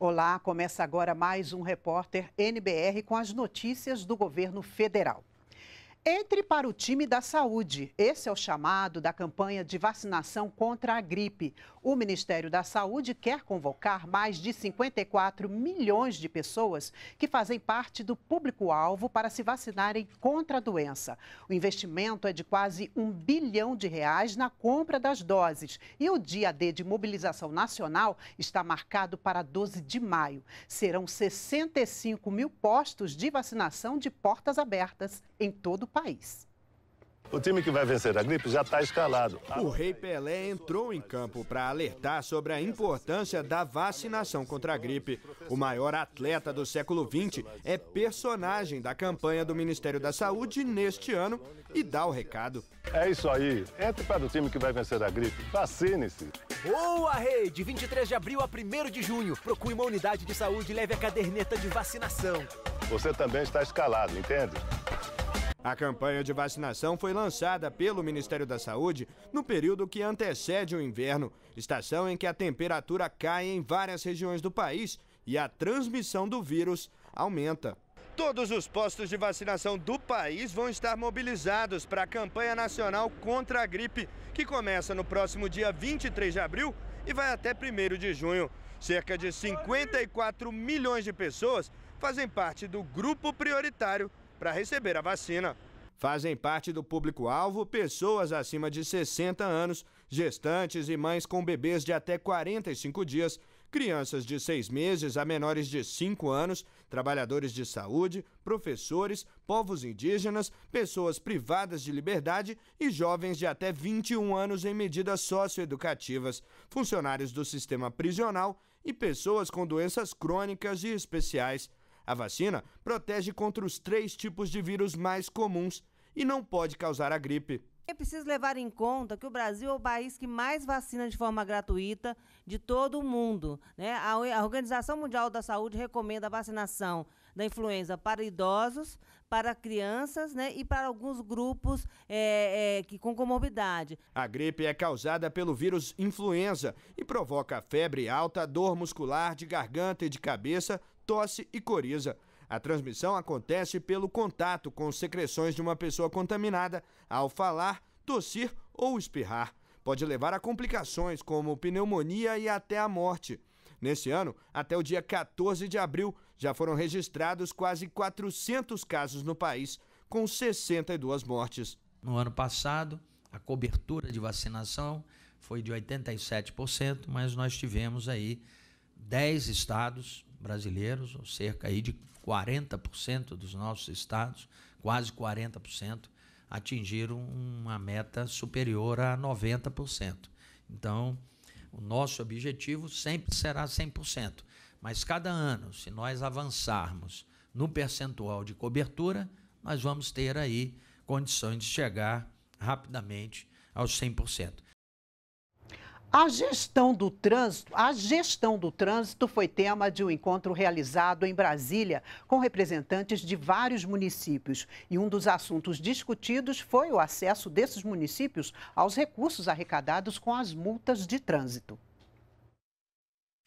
Olá, começa agora mais um repórter NBR com as notícias do governo federal. Entre para o time da saúde. Esse é o chamado da campanha de vacinação contra a gripe. O Ministério da Saúde quer convocar mais de 54 milhões de pessoas que fazem parte do público-alvo para se vacinarem contra a doença. O investimento é de quase um bilhão de reais na compra das doses. E o dia D de mobilização nacional está marcado para 12 de maio. Serão 65 mil postos de vacinação de portas abertas em todo o país. O time que vai vencer a gripe já está escalado. O Rei Pelé entrou em campo para alertar sobre a importância da vacinação contra a gripe. O maior atleta do século XX é personagem da campanha do Ministério da Saúde neste ano e dá o recado. É isso aí. Entre para o time que vai vencer a gripe. Vacine-se. Boa, Rei! De 23 de abril a 1 de junho, procure uma unidade de saúde e leve a caderneta de vacinação. Você também está escalado, entende? A campanha de vacinação foi lançada pelo Ministério da Saúde no período que antecede o inverno, estação em que a temperatura cai em várias regiões do país e a transmissão do vírus aumenta. Todos os postos de vacinação do país vão estar mobilizados para a campanha nacional contra a gripe, que começa no próximo dia 23 de abril e vai até 1 de junho. Cerca de 54 milhões de pessoas fazem parte do grupo prioritário para receber a vacina. Fazem parte do público-alvo pessoas acima de 60 anos, gestantes e mães com bebês de até 45 dias, crianças de 6 meses a menores de 5 anos, trabalhadores de saúde, professores, povos indígenas, pessoas privadas de liberdade e jovens de até 21 anos em medidas socioeducativas, funcionários do sistema prisional e pessoas com doenças crônicas e especiais. A vacina protege contra os três tipos de vírus mais comuns e não pode causar a gripe. É preciso levar em conta que o Brasil é o país que mais vacina de forma gratuita de todo o mundo. Né? A Organização Mundial da Saúde recomenda a vacinação da influenza para idosos, para crianças né, e para alguns grupos é, é, que, com comorbidade. A gripe é causada pelo vírus influenza e provoca febre alta, dor muscular de garganta e de cabeça, tosse e coriza. A transmissão acontece pelo contato com secreções de uma pessoa contaminada ao falar, tossir ou espirrar. Pode levar a complicações como pneumonia e até a morte. Nesse ano, até o dia 14 de abril, já foram registrados quase 400 casos no país, com 62 mortes. No ano passado, a cobertura de vacinação foi de 87%, mas nós tivemos aí 10 estados brasileiros, ou cerca aí de 40% dos nossos estados, quase 40%, atingiram uma meta superior a 90%. Então, o nosso objetivo sempre será 100%. Mas cada ano, se nós avançarmos no percentual de cobertura, nós vamos ter aí condições de chegar rapidamente aos 100%. A gestão do trânsito, a gestão do trânsito foi tema de um encontro realizado em Brasília com representantes de vários municípios, e um dos assuntos discutidos foi o acesso desses municípios aos recursos arrecadados com as multas de trânsito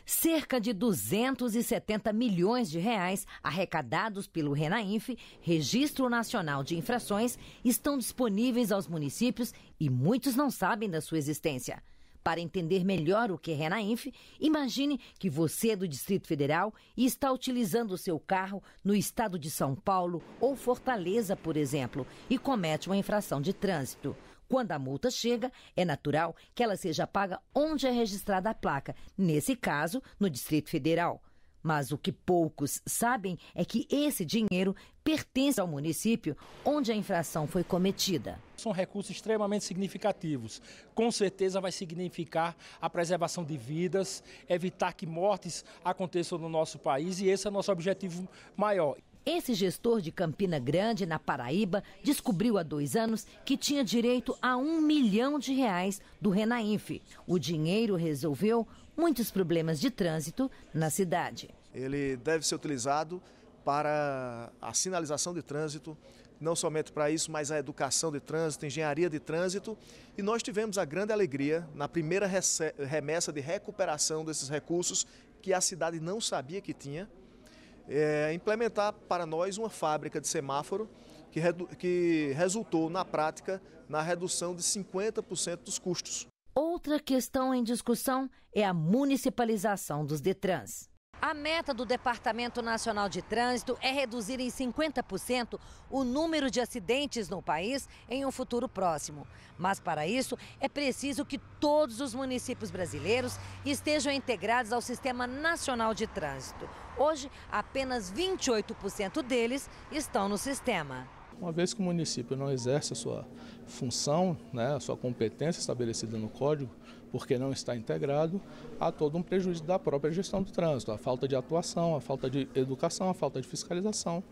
cerca de 270 milhões de reais arrecadados pelo Renainf, Registro Nacional de Infrações, estão disponíveis aos municípios e muitos não sabem da sua existência. Para entender melhor o que é Renainf, imagine que você é do Distrito Federal e está utilizando o seu carro no estado de São Paulo ou Fortaleza, por exemplo, e comete uma infração de trânsito. Quando a multa chega, é natural que ela seja paga onde é registrada a placa, nesse caso, no Distrito Federal. Mas o que poucos sabem é que esse dinheiro pertence ao município onde a infração foi cometida. São recursos extremamente significativos. Com certeza vai significar a preservação de vidas, evitar que mortes aconteçam no nosso país e esse é o nosso objetivo maior. Esse gestor de Campina Grande, na Paraíba, descobriu há dois anos que tinha direito a um milhão de reais do Renainf. O dinheiro resolveu muitos problemas de trânsito na cidade. Ele deve ser utilizado para a sinalização de trânsito, não somente para isso, mas a educação de trânsito, engenharia de trânsito. E nós tivemos a grande alegria na primeira remessa de recuperação desses recursos que a cidade não sabia que tinha é, implementar para nós uma fábrica de semáforo que, que resultou, na prática, na redução de 50% dos custos. Outra questão em discussão é a municipalização dos Detrans. A meta do Departamento Nacional de Trânsito é reduzir em 50% o número de acidentes no país em um futuro próximo. Mas para isso, é preciso que todos os municípios brasileiros estejam integrados ao Sistema Nacional de Trânsito. Hoje, apenas 28% deles estão no sistema. Uma vez que o município não exerce a sua função, né, a sua competência estabelecida no código, porque não está integrado, há todo um prejuízo da própria gestão do trânsito, a falta de atuação, a falta de educação, a falta de fiscalização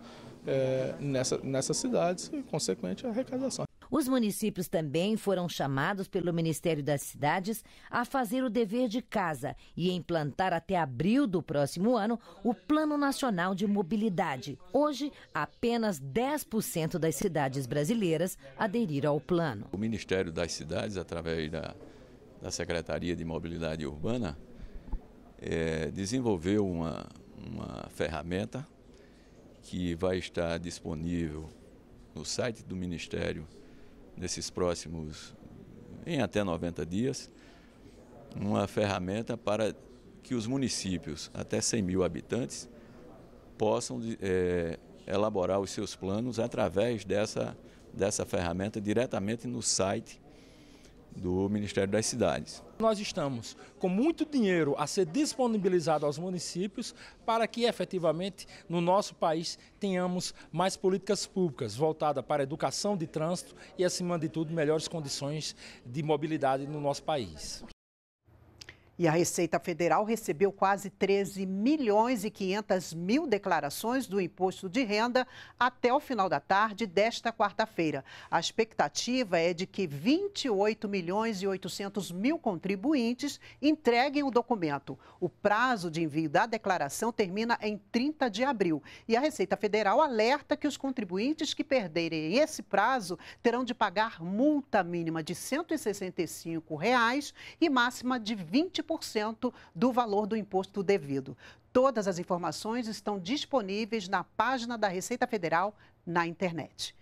é, nessa, nessas cidades e, consequente, a arrecadação. Os municípios também foram chamados pelo Ministério das Cidades a fazer o dever de casa e implantar até abril do próximo ano o Plano Nacional de Mobilidade. Hoje, apenas 10% das cidades brasileiras aderiram ao plano. O Ministério das Cidades, através da, da Secretaria de Mobilidade Urbana, é, desenvolveu uma, uma ferramenta que vai estar disponível no site do Ministério nesses próximos, em até 90 dias, uma ferramenta para que os municípios, até 100 mil habitantes, possam é, elaborar os seus planos através dessa, dessa ferramenta diretamente no site do Ministério das Cidades. Nós estamos com muito dinheiro a ser disponibilizado aos municípios para que efetivamente no nosso país tenhamos mais políticas públicas voltadas para a educação de trânsito e, acima de tudo, melhores condições de mobilidade no nosso país. E a Receita Federal recebeu quase 13 milhões e 500 mil declarações do imposto de renda até o final da tarde desta quarta-feira. A expectativa é de que 28 milhões e 800 mil contribuintes entreguem o documento. O prazo de envio da declaração termina em 30 de abril. E a Receita Federal alerta que os contribuintes que perderem esse prazo terão de pagar multa mínima de R$ 165 reais e máxima de 20 20% do valor do imposto devido. Todas as informações estão disponíveis na página da Receita Federal na internet.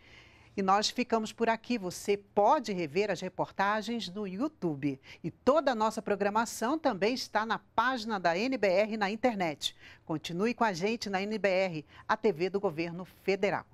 E nós ficamos por aqui. Você pode rever as reportagens no YouTube. E toda a nossa programação também está na página da NBR na internet. Continue com a gente na NBR, a TV do Governo Federal.